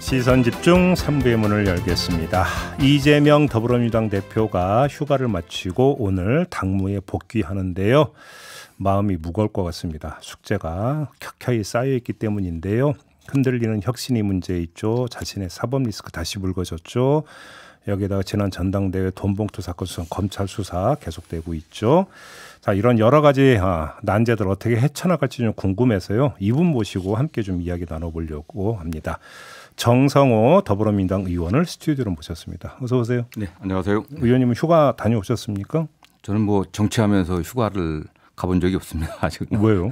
시선 집중 3부의 문을 열겠습니다. 이재명 더불어민주당 대표가 휴가를 마치고 오늘 당무에 복귀하는데요. 마음이 무거울 것 같습니다. 숙제가 켜켜이 쌓여 있기 때문인데요. 흔들리는 혁신이 문제 있죠. 자신의 사법 리스크 다시 불거졌죠. 여기다가 지난 전당대회 돈봉투 사건 검찰 수사 계속되고 있죠. 자 이런 여러 가지 아, 난제들 어떻게 헤쳐나갈지 좀 궁금해서요. 이분 모시고 함께 좀 이야기 나눠보려고 합니다. 정성호 더불어민주당 의원을 스튜디오로 모셨습니다. 어서 오세요. 네, 안녕하세요. 의원님은 휴가 다녀오셨습니까? 저는 뭐 정치하면서 휴가를 가본 적이 없습니다. 아직. 왜요?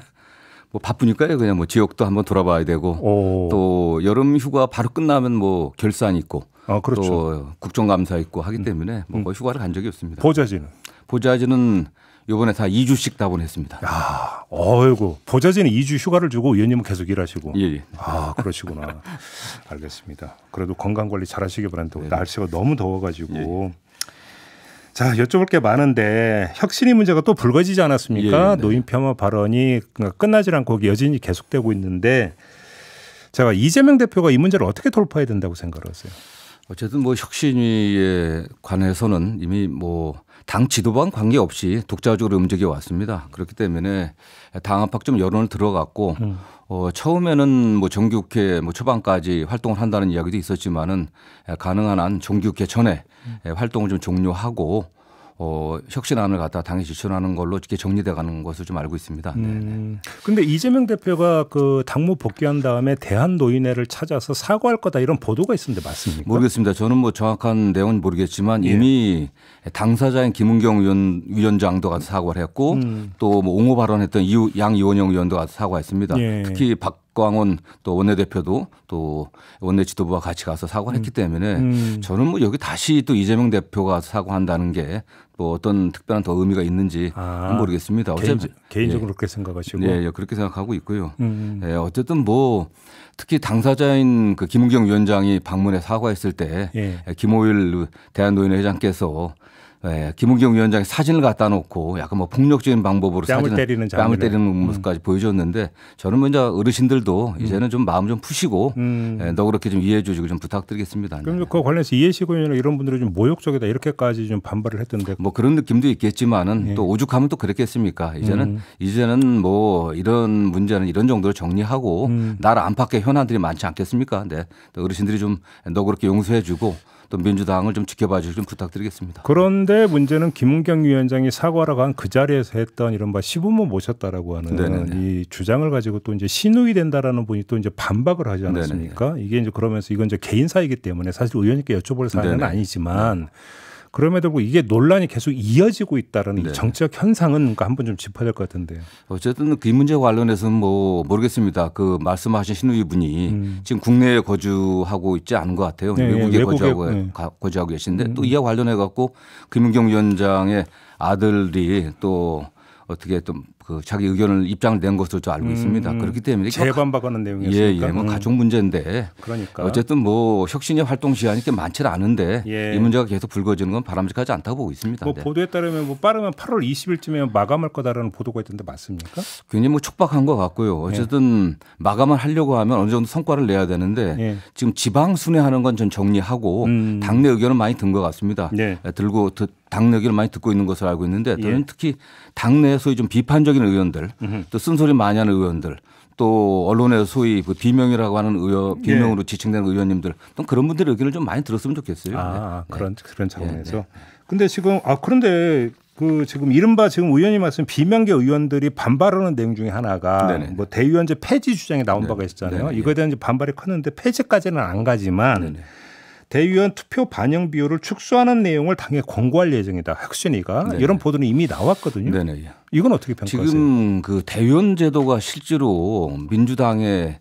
뭐 바쁘니까요. 그냥 뭐 지역도 한번 돌아봐야 되고 오. 또 여름 휴가 바로 끝나면 뭐 결산 있고 아, 그렇죠. 또 국정감사 있고 하기 음. 때문에 뭐 음. 휴가를 간 적이 없습니다. 보좌진은? 보좌진은 이번에 다 2주씩 다보냈습니다 야, 어이구 보좌진이 2주 휴가를 주고 의원님은 계속 일하시고. 예. 예. 아 그러시구나. 알겠습니다. 그래도 건강 관리 잘하시기 바란다. 네. 날씨가 너무 더워가지고. 예, 예. 자 여쭤볼 게 많은데 혁신이 문제가 또 불거지지 않았습니까? 예, 예. 네. 노인 폄하 발언이 그러니까 끝나질 않고 여전히 계속되고 있는데 제가 이재명 대표가 이 문제를 어떻게 돌파해야 된다고 생각하세요? 어쨌든 뭐 혁신위에 관해서는 이미 뭐 당지도부와는 관계없이 독자적으로 움직여 왔습니다. 그렇기 때문에 당 안팎 좀 여론을 들어갔고 음. 어, 처음에는 뭐 정기국회 뭐 초반까지 활동을 한다는 이야기도 있었지만은 가능한 한 정기국회 전에 음. 활동을 좀 종료하고 어, 혁신안을 갖다 당에 지출하는 걸로 이렇게 정리돼 가는 것을 좀 알고 있습니다. 네, 네. 음, 근데 이재명 대표가 그 당무 복귀한 다음에 대한노인회를 찾아서 사과할 거다 이런 보도가 있었는데 맞습니까? 모르겠습니다. 저는 뭐 정확한 내용은 모르겠지만 예. 이미 예. 당사자인 김은경 위원, 위원장도 가서 사과를 했고 음. 또뭐 옹호 발언했던 이우, 양 이원영 의원도 가서 사과했습니다. 예. 특히 박광원또 원내대표도 또 원내 지도부와 같이 가서 사과했기 음. 때문에 음. 저는 뭐 여기 다시 또 이재명 대표가 사과한다는 게뭐 어떤 특별한 더 의미가 있는지 아, 모르겠습니다. 어쨌든 개인, 적으로 예, 그렇게 생각하시고 예, 예, 그렇게 생각하고 있고요. 음. 음. 예, 어쨌든 뭐 특히 당사자인 그 김은경 위원장이 방문해 사과했을 때 예. 예 김호일 대한노인회장께서 예, 김은경 위원장이 사진을 갖다 놓고 약간 뭐 폭력적인 방법으로 뺨을 사진을 때리는 을 장면을. 때리는 음. 모습까지 음. 보여줬는데 저는 먼저 뭐 어르신들도 음. 이제는 좀 마음 좀 푸시고 음. 예, 너그럽게 좀 이해해 주시고 좀 부탁드리겠습니다. 그럼 네. 그 관련해서 이해식 의원이나 이런 분들은좀 모욕적이다 이렇게까지 좀 반발을 했던데 뭐 그런 느낌도 있겠지만은 예. 또 오죽하면 또 그랬겠습니까? 이제는 음. 이제는 뭐 이런 문제는 이런 정도로 정리하고 음. 나라 안팎의 현안들이 많지 않겠습니까? 네. 어르신들이 좀 너그럽게 용서해 주고 또 민주당을 좀 지켜봐 주시길 부탁드리겠습니다. 그런데 문제는 김은경 위원장이 사과라고 한 그 자리에서 했던 이런 바 시부모 모셨다라고 하는 네네네. 이 주장을 가지고 또 이제 신우이 된다라는 분이 또 이제 반박을 하지 않았습니까? 네네네. 이게 이제 그러면서 이건 이제 개인 사이기 때문에 사실 의원님께 여쭤볼 사안은 네네. 아니지만 네네. 그럼에도 불구하고 이게 논란이 계속 이어지고 있다는 네. 정치적 현상은 그러니까 한번 좀 짚어야 될 것 같은데요. 어쨌든 그 문제 관련해서는 뭐 모르겠습니다. 그 말씀하신 신우이 분이 음. 지금 국내에 거주하고 있지 않은 것 같아요. 네, 외국에, 외국에 거주하고, 네. 거주하고 계신데 음. 또 이와 관련해 갖고 김은경 위원장의 아들이 또 어떻게 좀그 자기 의견을 입장을 낸 것으로 저 알고 음, 있습니다. 음. 그렇기 때문에 재반박하는 내용이었으니까 예, 예, 뭐 음. 가족 문제인데 그러니까 어쨌든 뭐 혁신의 활동 시간이 꽤많지 않은데 예. 이 문제가 계속 불거지는 건 바람직하지 않다고 보고 있습니다. 뭐 네. 보도에 따르면 뭐 빠르면 8월 20일쯤에 마감할 거다라는 보도가 있던데 맞습니까? 굉장히 뭐 촉박한 것 같고요. 예. 어쨌든 예. 마감을 하려고 하면 어느 정도 성과를 내야 되는데 예. 지금 지방 순회하는 건 전 정리하고 음. 당내 의견은 많이 든 것 같습니다. 네. 예, 들고 듣 당내 얘기를 많이 듣고 있는 것으로 알고 있는데 저는 예. 특히 당내 소위 좀 비판적인 의원들 으흠. 또 쓴소리 많이 하는 의원들 또 언론에서 소위 그 비명이라고 하는 의원 예. 비명으로 예. 지칭되는 의원님들 또 그런 분들의 의견을 좀 많이 들었으면 좋겠어요. 아, 네. 그런 네. 그런 장면에서. 네, 예, 네. 근데 지금 아 그런데 그 지금 이른바 지금 의원님 말씀 비명계 의원들이 반발하는 내용 중에 하나가 네네. 뭐 대의원제 폐지 주장이 나온 네네. 바가 있었잖아요. 네네. 이거에 대한 반발이 컸는데 폐지까지는 안 가지만 대의원 투표 반영 비율을 축소하는 내용을 당에 권고할 예정이다. 학순위가 네 이런 보도는 이미 나왔거든요. 네네. 이건 어떻게 평가하세요? 지금 그 대의원 제도가 실제로 민주당의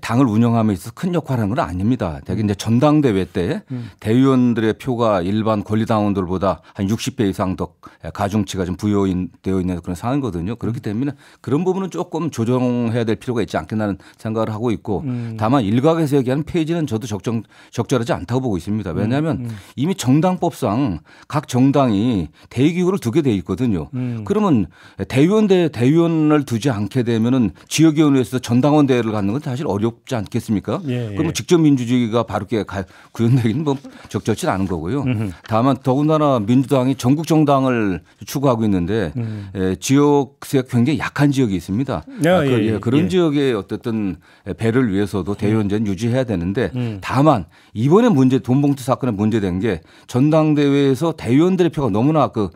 당을 운영함에 있어서 큰 역할을 하는 건 아닙니다. 대개 이제 전당대회 때 음. 대의원들의 표가 일반 권리당원들보다 한 60배 이상 더 가중치가 좀 부여되어 있는 그런 상황이거든요. 그렇기 음. 때문에 그런 부분은 조금 조정해야 될 필요가 있지 않겠나는 생각을 하고 있고 음. 다만 일각에서 얘기하는 페이지는 저도 적정, 적절하지 않다고 보고 있습니다. 음, 왜냐하면 음. 이미 정당법상 각 정당이 대의기구를 두게 돼 있거든요. 음. 그러면 대의원대 대의원을 두지 않게 되면은 지역위원회에서 전당원 대회를 갖는 건 사실 어 어렵지 않겠습니까? 예, 예. 그러면 뭐 직접 민주주의가 바르게 구현되기는 뭐 적절치 않은 거고요. 음흠. 다만 더군다나 민주당이 전국 정당을 추구하고 있는데 음. 예, 지역에 굉장히 약한 지역이 있습니다. 아, 아, 그, 예, 예, 그런 지역에 어쨌든 배를 위해서도 대의원제는 유지해야 되는데 음. 음. 다만 이번에 문제 돈봉투 사건에 문제된 게 전당대회에서 대의원들의 표가 너무나 그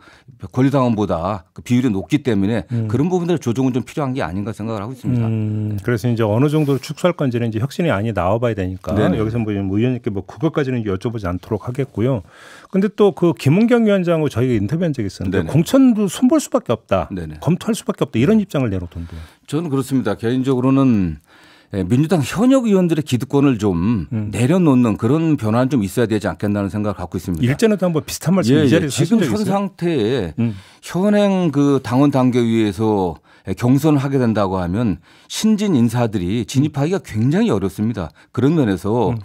권리당원보다 그 비율이 높기 때문에 음. 그런 부분들 조정은 좀 필요한 게 아닌가 생각을 하고 있습니다. 네. 그래서 이제 어느 정도 축소 할 건지는 이제 혁신이 안이 나와봐야 되니까 네네. 여기서 뭐 의원님께 뭐 그것까지는 여쭤보지 않도록 하겠고요. 근데 또 그 김은경 위원장하고 저희가 인터뷰한 적이 있었는데 네네. 공천도 손볼 수밖에 없다, 네네. 검토할 수밖에 없다 이런 입장을 내놓던데요. 저는 그렇습니다. 개인적으로는 예, 민주당 현역 의원들의 기득권을 좀 음. 내려놓는 그런 변화는 좀 있어야 되지 않겠다는 생각을 갖고 있습니다. 일전에도 한번 비슷한 말씀 예, 이 예. 자리에서 예. 지금 현 상태에 음. 현행 그 당원 당규에 서 경선을 하게 된다고 하면 신진 인사들이 진입하기가 굉장히 어렵습니다. 그런 면에서 음.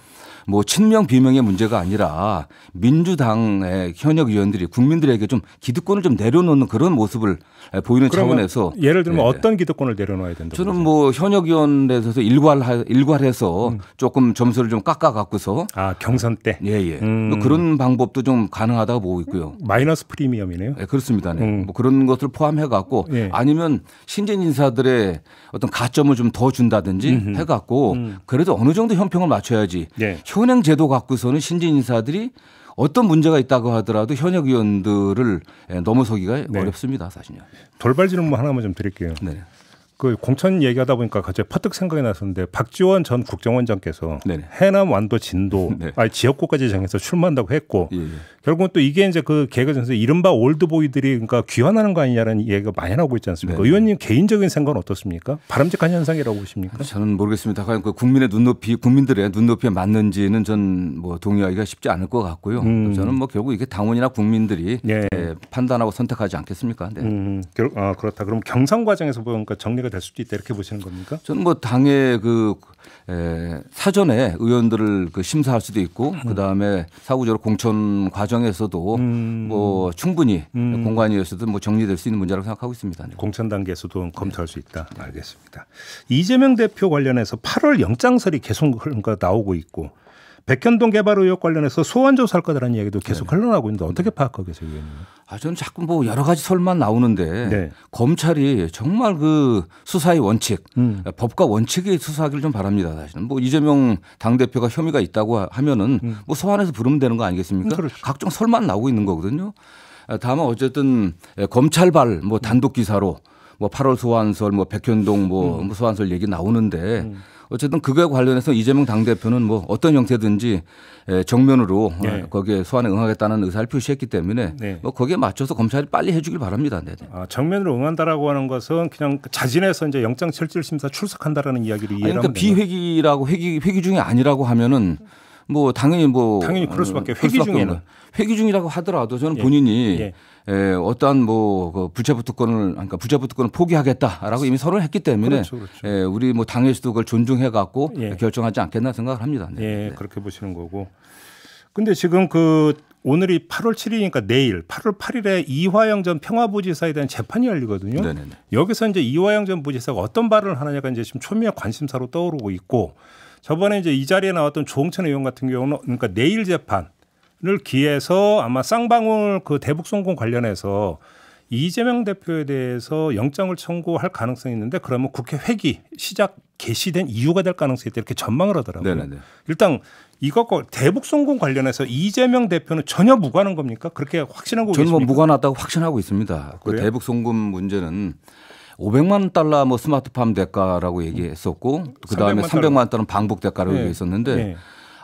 뭐 친명 비명의 문제가 아니라 민주당의 현역 의원들이 국민들에게 좀 기득권을 좀 내려놓는 그런 모습을 보이는 차원에서 예를 들면 예. 어떤 기득권을 내려놔야 된다. 고 저는 뭐 현역 의원에서 일괄 일괄해서 음. 조금 점수를 좀 깎아 갖고서 아 경선 때 예예 예. 음. 뭐 그런 방법도 좀 가능하다고 보고 있고요. 마이너스 프리미엄이네요. 예, 그렇습니다. 네. 음. 뭐 그런 것을 포함해 갖고 예. 아니면 신진 인사들의 어떤 가점을 좀 더 준다든지 해갖고 음. 그래도 어느 정도 형평을 맞춰야지 예. 현행 제도 갖고서는 신진 인사들이 어떤 문제가 있다고 하더라도 현역 의원들을 예, 넘어서기가 네. 어렵습니다, 사실은. 돌발 질문 하나만 좀 드릴게요. 네. 그 공천 얘기하다 보니까 갑자기 퍼뜩 생각이 났었는데 박지원 전 국정원장께서 네네. 해남 완도 진도 네. 아니 지역구까지 정해서 출마한다고 했고 예, 예. 결국은 또 이게 이제 그 개그 전에서 이른바 올드보이들이 그러니까 귀환하는 거아니냐는 얘기가 많이 나오고 있지 않습니까? 네네. 의원님 개인적인 생각은 어떻습니까? 바람직한 현상이라고 보십니까? 저는 모르겠습니다. 과연 그 국민의 눈높이 국민들의 눈높이에 맞는지는 전 뭐 동의하기가 쉽지 않을 것 같고요. 음. 저는 뭐 결국 이게 당원이나 국민들이 예. 예 판단하고 선택하지 않겠습니까? 네. 음, 아, 그렇다. 그럼 경선 과정에서 보니까 정리가 문제가 될 수도 있다 이렇게 보시는 겁니까? 저는 뭐 당의 그 에, 사전에 의원들을 그 심사할 수도 있고 음. 그다음에 사후적으로 공천 과정에서도 음. 뭐 충분히 음. 공관위에서도 뭐 정리될 수 있는 문제라고 생각하고 있습니다. 공천 단계에서도 검토할 네. 수 있다. 네. 알겠습니다. 이재명 대표 관련해서 8월 영장설이 계속 나오고 있고 백현동 개발 의혹 관련해서 소환 조사할 거다라는 얘기도 계속 네네. 흘러나오고 있는데 어떻게 파악하고 계세요, 의원님? 아, 저는 자꾸 뭐 여러 가지 설만 나오는데 네. 검찰이 정말 그 수사의 원칙, 음. 법과 원칙에 수사하기를 좀 바랍니다. 사실은 뭐 이재명 당 대표가 혐의가 있다고 하면은 음. 뭐 소환해서 부르면 되는 거 아니겠습니까? 음, 그렇죠. 각종 설만 나오고 있는 거거든요. 아, 다만 어쨌든 예, 검찰발 뭐 단독 기사로 뭐 8월 소환설 뭐 백현동 뭐 음. 뭐 소환설 얘기 나오는데. 음. 어쨌든 그거에 관련해서 이재명 당대표는 뭐 어떤 형태든지 정면으로 어, 네. 거기에 소환에 응하겠다는 의사를 표시했기 때문에 네. 뭐 거기에 맞춰서 검찰이 빨리 해주길 바랍니다. 네. 네. 아, 정면으로 응한다라고 하는 것은 그냥 자진해서 이제 영장 철질 심사 출석한다라는 이야기로 이해를 아 그러니까 비회기라고 회기 회기 중에 아니라고 하면은 뭐 당연히 뭐 당연히 그럴 수밖에 회기 중에는 회기 중이라고 하더라도 저는 예. 본인이 예. 예, 어떠한 뭐그 부채부 특권을 그러니까 불체포 특권을 포기하겠다라고 이미 선언을 했기 때문에 그렇죠, 그렇죠. 예, 우리 뭐 당에서도 그걸 존중해 갖고 예. 결정하지 않겠나 생각을 합니다. 네. 예, 네. 그렇게 보시는 거고. 근데 지금 그 오늘이 8월 7일이니까 내일 8월 8일에 이화영 전 평화부지사에 대한 재판이 열리거든요. 네네네. 여기서 이제 이화영 전 부지사가 어떤 발언을 하느냐가 이제 지금 초미의 관심사로 떠오르고 있고 저번에 이제 이 자리에 나왔던 조홍천 의원 같은 경우는 그러니까 내일 재판을 기해서 아마 쌍방울 그 대북송금 관련해서 이재명 대표에 대해서 영장을 청구할 가능성이 있는데 그러면 국회 회기 시작 개시된 이유가 될 가능성이 있다 이렇게 전망을 하더라고요. 네네. 일단 이것과 대북 송금 관련해서 이재명 대표는 전혀 무관한 겁니까? 그렇게 확신하고 저는 뭐 무관하다고 확신하고 있습니다. 그 대북 송금 문제는 500만 달러 뭐 스마트팜 대가라고 얘기했었고 그다음에 300만, 3 0 0 달러 방북 대가라고 네. 얘기했었는데 네.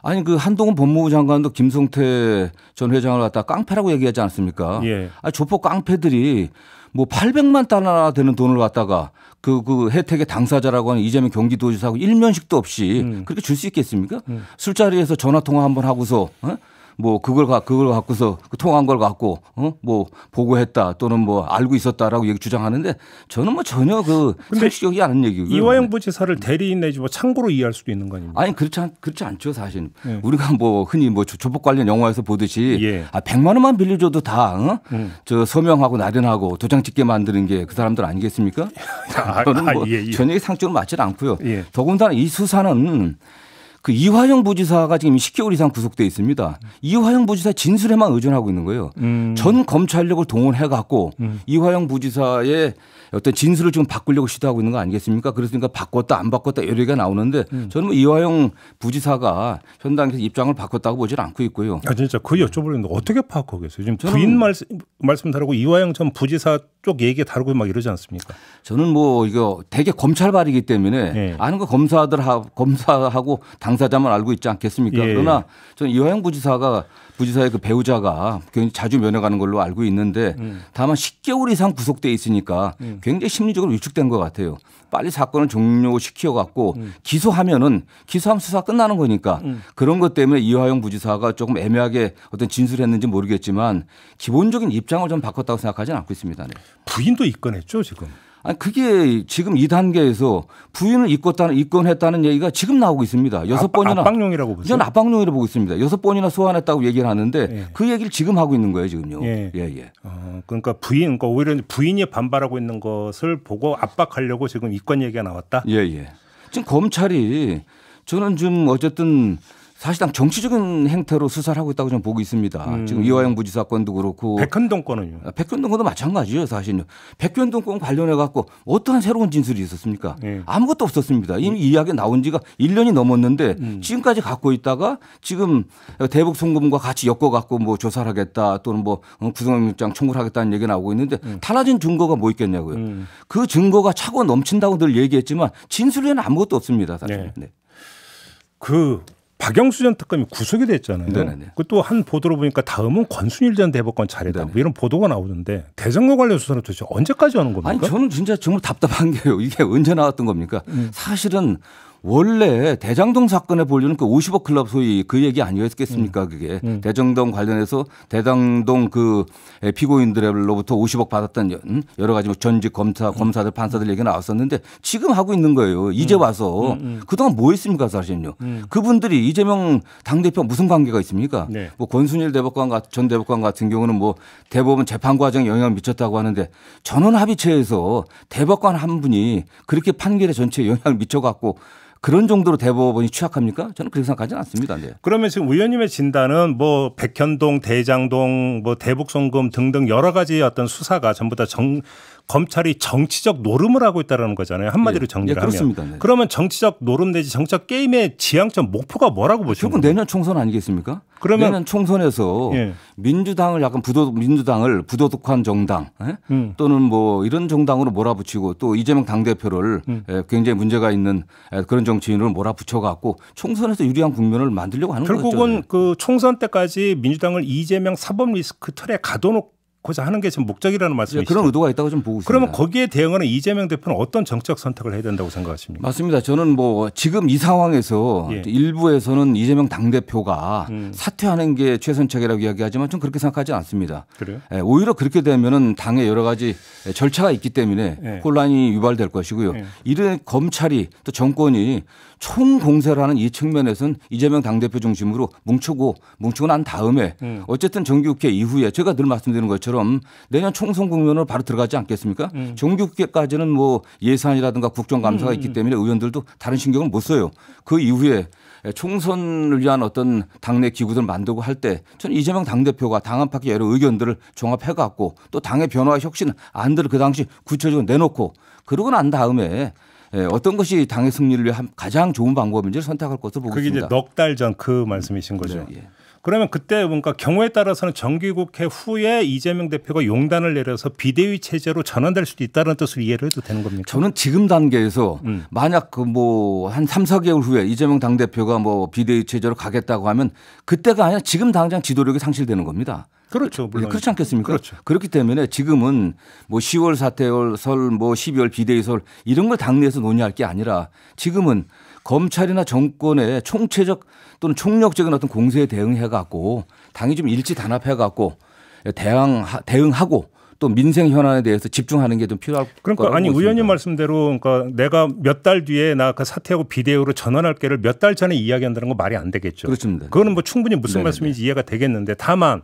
아니 그 한동훈 법무부 장관도 김성태 전 회장을 갖다 깡패라고 얘기하지 않습니까? 예. 아 조폭 깡패들이 뭐 800만 달러나 되는 돈을 갖다가 그, 그 혜택의 당사자라고 하는 이재명 경기도지사하고 일면식도 없이 음. 그렇게 줄 수 있겠습니까? 음. 술자리에서 전화통화 한번 하고서 어? 뭐 그걸 가 그걸 갖고서 그 통한 걸 갖고 어뭐 보고했다 또는 뭐 알고 있었다라고 얘기 주장하는데 저는 뭐 전혀 그 상식적이 않은 얘기고 이화영 네. 부지사를 대리인 내지 뭐 창고로 이해할 수도 있는 거 아닙니까? 아니 그렇지 않, 그렇지 않죠 사실 네. 우리가 뭐 흔히 뭐 조폭 관련 영화에서 보듯이 예. 아1만 원만 빌려줘도 다저 어? 음. 서명하고 나련하고 도장 찍게 만드는 게 그 사람들 아니겠습니까? 아, 저는 아, 뭐 아, 예, 예. 전혀 상적으 맞지 않고요. 예. 더군다나 이 수사는 그 이화영 부지사가 지금 10개월 이상 구속돼 있습니다. 이화영 부지사 진술에만 의존하고 있는 거예요. 음. 전 검찰력을 동원해 갖고 음. 이화영 부지사의 어떤 진술을 지금 바꾸려고 시도하고 있는 거 아니겠습니까? 그렇으니까 바꿨다 안 바꿨다 여러 개가 나오는데 음. 저는 뭐 이화영 부지사가 현단에서 입장을 바꿨다고 보질 않고 있고요. 아 진짜 그 여쭤보려는데 어떻게 파악하겠어요? 지금 부인 말씀 말씀 다르고 이화영 전 부지사 쪽 얘기 다르고 막 이러지 않습니까? 저는 뭐 이거 대개 검찰발이기 때문에 네. 아는 거 검사들 하 검사하고 당 당사자만 알고 있지 않겠습니까? 예. 그러나 저는 이화영 부지사가 부지사의 그 배우자가 굉장히 자주 면회가는 걸로 알고 있는데 음. 다만 10개월 이상 구속돼 있으니까 음. 굉장히 심리적으로 위축된 것 같아요. 빨리 사건을 종료시켜 갖고 음. 기소하면은 기소하면 수사 끝나는 거니까 음. 그런 것 때문에 이화영 부지사가 조금 애매하게 어떤 진술했는지 모르겠지만 기본적인 입장을 좀 바꿨다고 생각하지는 않고 있습니다. 네. 부인도 입건했죠 지금. 아니 그게 지금 이단계에서 부인을 입건했다는, 입건했다는 얘기가 지금 나오고 있습니다. 여섯 번이나 압박용이라고 보세요. 저는 압박용이라고 보고 있습니다. 여섯 번이나 소환했다고 얘기를 하는데 예. 그 얘기를 지금 하고 있는 거예요, 지금요. 예, 예. 예. 어, 그러니까 부인, 그러니까 오히려 부인이 반발하고 있는 것을 보고 압박하려고 지금 입건 얘기가 나왔다. 예, 예. 지금 검찰이 저는 좀 어쨌든 사실상 정치적인 행태로 수사를 하고 있다고 저 보고 있습니다. 음. 지금 이화영 부지 사건도 그렇고 백현동 건은요. 아, 백현동 건도 마찬가지예요, 사실은. 백현동 건 관련해 갖고 어떠한 새로운 진술이 있었습니까? 네. 아무것도 없었습니다. 이 음. 이야기 나온 지가 1년이 넘었는데 음. 지금까지 갖고 있다가 지금 대북 송금과 같이 엮어 갖고 뭐 조사를 하겠다 또는 뭐 구속영장 어, 청구를 하겠다는 얘기 나오고 있는데 음. 달라진 증거가 뭐 있겠냐고요. 음. 그 증거가 차고 넘친다고 늘 얘기했지만 진술에는 아무것도 없습니다, 사실. 네. 네. 그 박영수 전 특검이 구속이 됐잖아요. 그것도 한 보도로 보니까 다음은 권순일 전 대법관 차례다. 뭐 이런 보도가 나오는데 대정부 관련 수사는 도대체 언제까지 하는 겁니까? 아니 저는 진짜 정말 답답한 게요. 이게 언제 나왔던 겁니까? 음. 사실은 원래 대장동 사건의 본류는 그 50억 클럽 소위 그 얘기 아니었겠습니까 음. 그게 음. 대장동 관련해서 대장동 그 피고인들로부터 50억 받았던 음? 여러 가지 뭐 전직 검사 음. 검사들 판사들 얘기 나왔었는데 지금 하고 있는 거예요 이제 와서 음. 음. 그동안 뭐 했습니까 사실은요 그분들이 이재명 당 대표 무슨 관계가 있습니까 네. 뭐 권순일 대법관 전 대법관 같은 경우는 뭐 대법원 재판 과정에 영향을 미쳤다고 하는데 전원 합의체에서 대법관 한 분이 그렇게 판결에 전체에 영향을 미쳐갖고 그런 정도로 대법원이 취약합니까? 저는 그렇게 생각하지 는 않습니다. 네. 그러면 지금 의원님의 진단은 뭐 백현동, 대장동, 뭐 대북송금 등등 여러 가지 어떤 수사가 전부 다 정, 검찰이 정치적 노름을 하고 있다라는 거잖아요. 한마디로 예. 정리를 예, 하면. 네. 그러면 정치적 노름 내지 정치적 게임의 지향점 목표가 뭐라고 보시는 거예요? 내년 총선 아니겠습니까? 그러면 내년 총선에서 예. 민주당을 약간 부도 민주당을 부도덕한 정당 예? 음. 또는 뭐 이런 정당으로 몰아붙이고 또 이재명 당 대표를 음. 예, 굉장히 문제가 있는 예, 그런 정치인으로 몰아붙여 갖고 총선에서 유리한 국면을 만들려고 하는 결국은 거죠. 결국은 네. 그 총선 때까지 민주당을 이재명 사법 리스크 틀에 가둬놓고 고자 하는 게지 목적이라는 예, 말씀이시죠. 그런 의도가 있다고 좀 보고 있습니다. 그러면 거기에 대응하는 이재명 대표는 어떤 정책 선택을 해야 된다고 생각하십니까? 맞습니다. 저는 뭐 지금 이 상황에서 예. 일부에서는 이재명 당대표가 음. 사퇴하는 게 최선책이라고 이야기하지만 좀 그렇게 생각하지 않습니다. 그래요? 예, 오히려 그렇게 되면은 당의 여러 가지 절차가 있기 때문에 예. 혼란이 유발될 것이고요. 예. 이런 검찰이 또 정권이 총공세를 하는 이 측면에서는 이재명 당대표 중심으로 뭉치고 뭉치고 난 다음에 음. 어쨌든 정기국회 이후에 제가 늘 말씀드리는 것처럼 내년 총선 국면으로 바로 들어가지 않겠습니까? 음. 정기국회까지는 뭐 예산이라든가 국정감사가 음. 있기 때문에 의원들도 다른 신경을 못 써요. 그 이후에 총선을 위한 어떤 당내 기구들 만들고 할 때 저는 이재명 당대표가 당 안팎의 여러 의견들을 종합해 갖고 또 당의 변화와 혁신 안들을 그 당시 구체적으로 내놓고 그러고 난 다음에 예, 어떤 것이 당의 승리를 위한 가장 좋은 방법인지를 선택할 것으로 보고 그게 있습니다. 그게 이제 넉달 전 그 말씀이신 거죠. 네, 예. 그러면 그때 뭔가 경우에 따라서는 정기국회 후에 이재명 대표가 용단을 내려서 비대위 체제로 전환될 수도 있다는 뜻을 이해를 해도 되는 겁니까? 저는 지금 단계에서 음. 만약 그 뭐한 3, 4개월 후에 이재명 당대표가 뭐 비대위 체제로 가겠다고 하면 그때가 아니라 지금 당장 지도력이 상실되는 겁니다. 그렇죠. 예, 물론. 그렇지 않겠습니까? 그렇죠. 그렇기 때문에 지금은 뭐 10월 사태설, 뭐 12월 비대위설 이런 걸 당내에서 논의할 게 아니라 지금은 검찰이나 정권의 총체적 또는 총력적인 어떤 공세에 대응해 갖고 당이 좀 일치 단합해 갖고 대항 대응하고 또 민생 현안에 대해서 집중하는 게 좀 필요할 그러니까 아니 의원님 말씀대로 그러니까 내가 몇 달 뒤에 나 그 사퇴하고 비대위로 전환할 게를 몇 달 전에 이야기한다는 거 말이 안 되겠죠. 그렇습니다. 그거는 뭐 충분히 무슨 네네네. 네, 말씀인지 네. 이해가 되겠는데 다만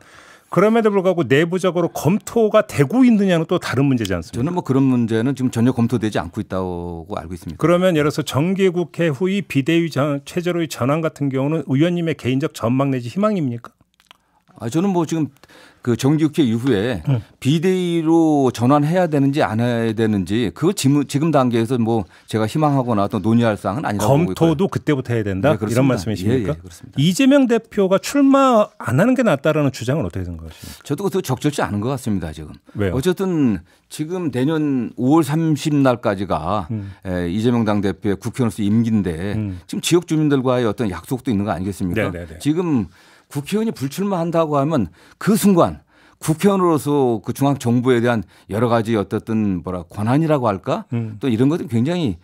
그럼에도 불구하고 내부적으로 검토가 되고 있느냐는 또 다른 문제지 않습니까? 저는 뭐 그런 문제는 지금 전혀 검토되지 않고 있다고 알고 있습니다. 그러면 예를 들어서 정기국회 후의 비대위 체제로의 전환 같은 경우는 의원님의 개인적 전망 내지 희망입니까? 아 저는 뭐 지금 그 정기국회 이후에 음. 비대위로 전환해야 되는지 안 해야 되는지 그 지금, 지금 단계에서 뭐 제가 희망하거나 또 논의할 사항은 아니라고 검토도 그때부터 해야 된다 네, 이런 말씀이십니까? 예, 예, 그렇습니다. 이재명 대표가 출마 안 하는 게 낫다라는 주장은 어떻게 생각하십니까? 저도 그것도 적절치 않은 것 같습니다 지금. 왜요? 어쨌든 지금 내년 5월 30날까지가 음. 예, 이재명 당대표의 국회의원으로서 임기인데 음. 지금 지역 주민들과의 어떤 약속도 있는 거 아니겠습니까? 네네네. 네, 네. 지금 국회의원이 불출마한다고 하면 그 순간 국회의원으로서 그 중앙 정부에 대한 여러 가지 어떻든 뭐라 권한이라고 할까 음. 또 이런 것들 굉장히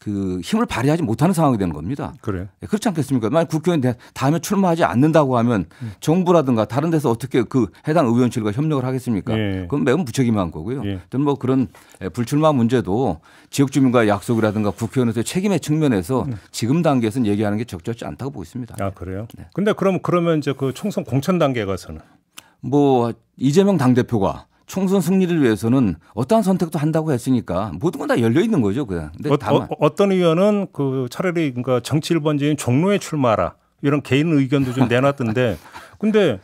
그 힘을 발휘하지 못하는 상황이 되는 겁니다. 그래. 예, 그렇지 않겠습니까? 만약 국회의원 다음에 출마하지 않는다고 하면 음. 정부라든가 다른 데서 어떻게 그 해당 의원실과 협력을 하겠습니까? 예. 그건 매우 무책임한 거고요. 예. 뭐 그런 예, 불출마 문제도 지역 주민과 약속이라든가 국회의원에서 책임의 측면에서 음. 지금 단계에서는 얘기하는 게 적절치 않다고 보고 있습니다. 아 그래요? 네. 근데 그럼 그러면 이제 그 총선 공천 단계 가서는 뭐 이재명 당 대표가 총선 승리를 위해서는 어떠한 선택도 한다고 했으니까 모든 건 다 열려 있는 거죠, 그냥. 근데 어, 어 떤 의원은 그 차라리 그러니까 정치 일번지인 종로에 출마하라 이런 개인 의견도 좀 내놨던데 근데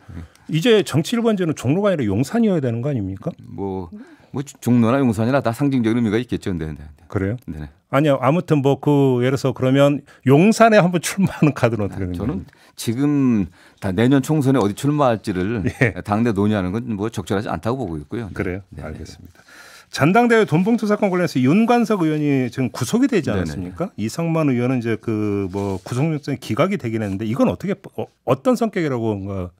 이제 정치 일번지는 종로가 아니라 용산이어야 되는 거 아닙니까? 뭐뭐 종로나 용산이나 다 상징적인 의미가 있겠죠. 네, 네, 네. 그래요? 네, 네. 아니요. 아무튼 뭐그 예를 들어서 그러면 용산에 한번 출마하는 카드는 어떻게 되는 저는 지금 다 내년 총선에 어디 출마할지를 예. 당대 논의하는 건 뭐 적절하지 않다고 보고 있고요. 네. 그래요? 네, 알겠습니다. 잔당대회 돈봉투 사건 관련해서 윤관석 의원이 지금 구속이 되지 않았습니까? 네네. 이성만 의원은 이제 그 뭐 구속영장이 기각이 되긴 했는데 이건 어떻게 어, 어떤 성격이라고 뭔가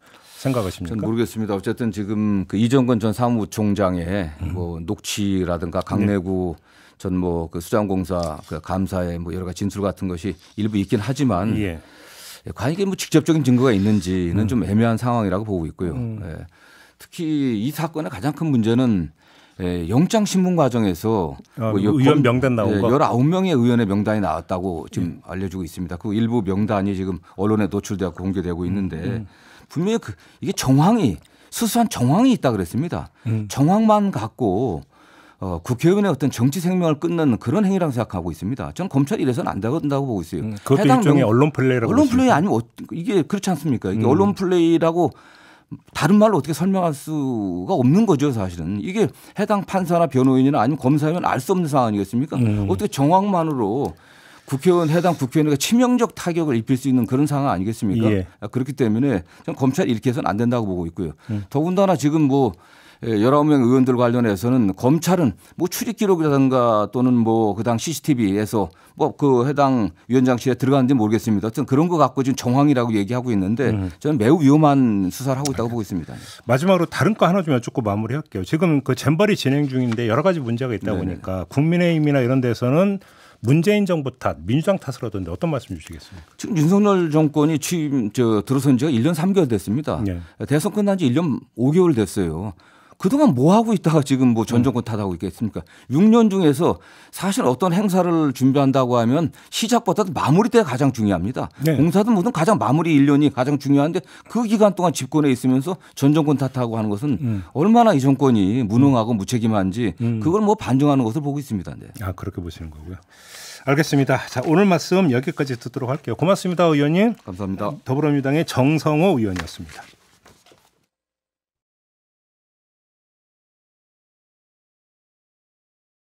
생각하십니까? 전 모르겠습니다. 어쨌든 지금 그 이정근 전 사무총장의 음. 뭐 녹취라든가 강내구 네. 전뭐 그 수장공사 그 감사의 뭐 여러 가지 진술 같은 것이 일부 있긴 하지만 예. 예. 과연 이게 뭐 직접적인 증거가 있는지는 음. 좀 애매한 상황이라고 보고 있고요. 음. 예. 특히 이 사건의 가장 큰 문제는 예, 영장 신문 과정에서 아, 뭐 의원 명단 나온 예, 19명의 의원의 명단이 나왔다고 지금 예. 알려주고 있습니다. 그 일부 명단이 지금 언론에 노출되고 공개되고 있는데 음, 음. 분명히 그 이게 정황이 수수한 정황이 있다 그랬습니다. 음. 정황만 갖고 어, 국회의원의 어떤 정치 생명을 끊는 그런 행위라고 생각하고 있습니다. 저는 검찰이 이래서는 안 된다고 보고 있어요. 음, 그것도 해당 일종의 명... 언론 플레이라고 언론 플레이 아니면 어, 이게 그렇지 않습니까? 이게 음. 언론 플레이라고 다른 말로 어떻게 설명할 수가 없는 거죠 사실은 이게 해당 판사나 변호인이나 아니면 검사면 알 수 없는 상황 이겠습니까 음. 어떻게 정황만으로 국회의원 해당 국회의원에게 치명적 타격을 입힐 수 있는 그런 상황 아니겠습니까? 예. 아, 그렇기 때문에 검찰 이렇게 해서는 안 된다고 보고 있고요. 음. 더군다나 지금 뭐 19명 예, 의원들 관련해서는 검찰은 뭐 출입 기록이라든가 또는 뭐 그 당 CCTV에서 뭐 그 해당 위원장실에 들어갔는지 모르겠습니다. 어떤 그런 거 갖고 지금 정황이라고 얘기하고 있는데 음. 저는 매우 위험한 수사를 하고 있다고 보고 있습니다. 마지막으로 다른 거 하나 좀 여쭙고 마무리할게요. 지금 그 잼벌이 진행 중인데 여러 가지 문제가 있다 보니까 국민의힘이나 이런 데서는 문재인 정부 탓, 민주당 탓을 하던데 어떤 말씀 주시겠습니까? 지금 윤석열 정권이 취임 저 들어선 지가 1년 3개월 됐습니다. 네. 대선 끝난 지 1년 5개월 됐어요. 그동안 뭐 하고 있다가 지금 뭐전 음. 정권 탓하고 있겠습니까? 6년 중에서 사실 어떤 행사를 준비한다고 하면 시작보다 도 마무리 때가 가장 중요합니다. 네. 공사든 뭐든 가장 마무리 1년이 가장 중요한데 그 기간 동안 집권에 있으면서 전 정권 탓하고 하는 것은 음. 얼마나 이 정권이 음. 무능하고 무책임한지 음. 그걸 뭐 반증하는 것을 보고 있습니다. 네. 아, 그렇게 보시는 거고요. 알겠습니다. 자, 오늘 말씀 여기까지 듣도록 할게요. 고맙습니다, 의원님. 감사합니다. 더불어민주당의 정성호 의원이었습니다.